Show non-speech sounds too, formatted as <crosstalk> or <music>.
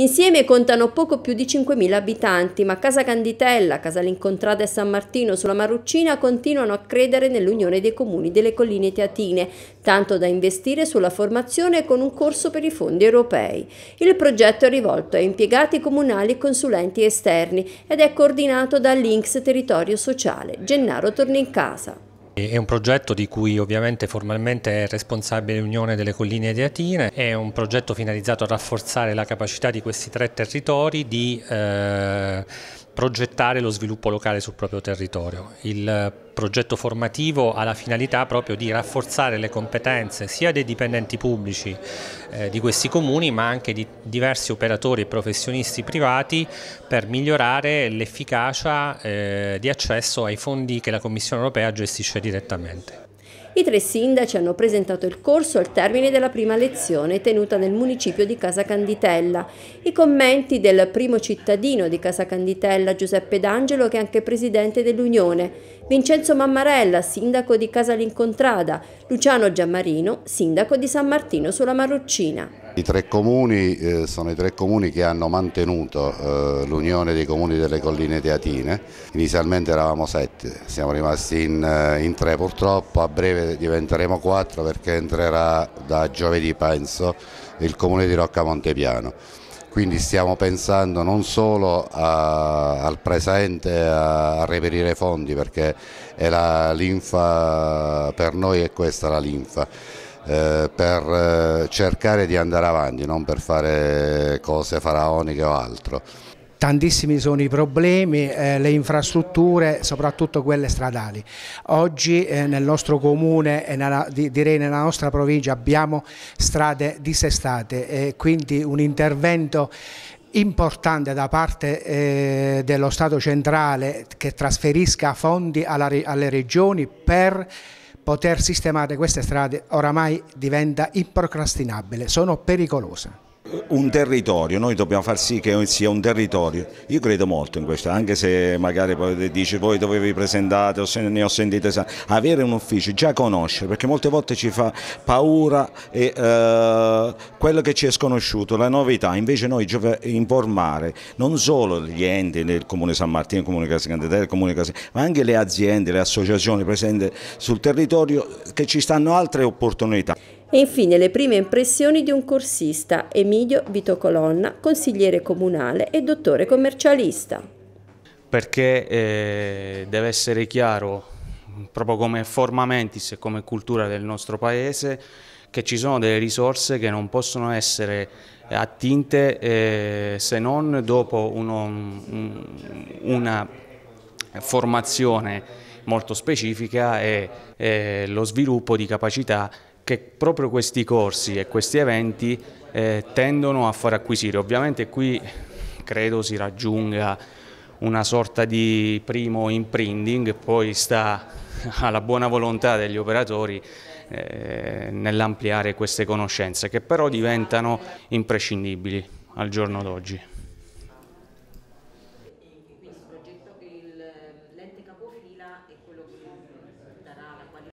Insieme contano poco più di 5.000 abitanti, ma Casa Canditella, Casa L'Incontrada e San Martino sulla Marruccina continuano a credere nell'unione dei comuni delle colline teatine, tanto da investire sulla formazione con un corso per i fondi europei. Il progetto è rivolto a impiegati comunali e consulenti esterni ed è coordinato da Links Territorio Sociale. Gennaro torna in casa. È un progetto di cui ovviamente formalmente è responsabile l'Unione delle Colline Adriatine, è un progetto finalizzato a rafforzare la capacità di questi tre territori di eh, progettare lo sviluppo locale sul proprio territorio. Il eh, progetto formativo ha la finalità proprio di rafforzare le competenze sia dei dipendenti pubblici eh, di questi comuni ma anche di diversi operatori e professionisti privati per migliorare l'efficacia eh, di accesso ai fondi che la Commissione europea gestisce direttamente. I tre sindaci hanno presentato il corso al termine della prima lezione tenuta nel municipio di Casa Canditella. I commenti del primo cittadino di Casa Canditella, Giuseppe D'Angelo, che è anche presidente dell'Unione, Vincenzo Mammarella, sindaco di Casa L'Incontrada, Luciano Giammarino, sindaco di San Martino sulla Marruccina. I tre comuni eh, sono i tre comuni che hanno mantenuto eh, l'unione dei comuni delle colline teatine. Inizialmente eravamo sette, siamo rimasti in, eh, in, tre purtroppo, a breve diventeremo quattro perché entrerà da giovedì penso il comune di Rocca Montepiano. Quindi stiamo pensando non solo a, al presente, a, a reperire fondi perché è la linfa, per noi è questa la linfa eh, per eh, cercare di andare avanti, non per fare cose faraoniche o altro. Tantissimi sono i problemi, eh, le infrastrutture, soprattutto quelle stradali. Oggi eh, nel nostro comune e nella, direi nella nostra provincia abbiamo strade dissestate e quindi un intervento importante da parte eh, dello Stato centrale che trasferisca fondi alla, alle regioni per poter sistemare queste strade oramai diventa improcrastinabile, sono pericolose un territorio, noi dobbiamo far sì che sia un territorio, io credo molto in questo, anche se magari poi dice voi dove vi presentate, o se ne ho sentite, avere un ufficio, già conoscere, perché molte volte ci fa paura e, eh, quello che ci è sconosciuto, la novità, invece noi informare non solo gli enti del Comune San Martino, il Comune Cascandetera, il Comune Cascandetera, ma anche le aziende, le associazioni presenti sul territorio che ci stanno altre opportunità e infine le prime impressioni di un corsista, Emilio Vito Colonna, consigliere comunale e dottore commercialista. Perché eh, deve essere chiaro, proprio come forma mentis e come cultura del nostro paese, che ci sono delle risorse che non possono essere attinte eh, se non dopo uno, un, una formazione molto specifica e, e eh, lo sviluppo di capacità che proprio questi corsi e questi eventi eh, tendono a far acquisire. Ovviamente qui credo si raggiunga una sorta di primo imprinting, poi sta <laughs> alla buona volontà degli operatori eh, nell'ampliare queste conoscenze che però diventano imprescindibili al giorno d'oggi.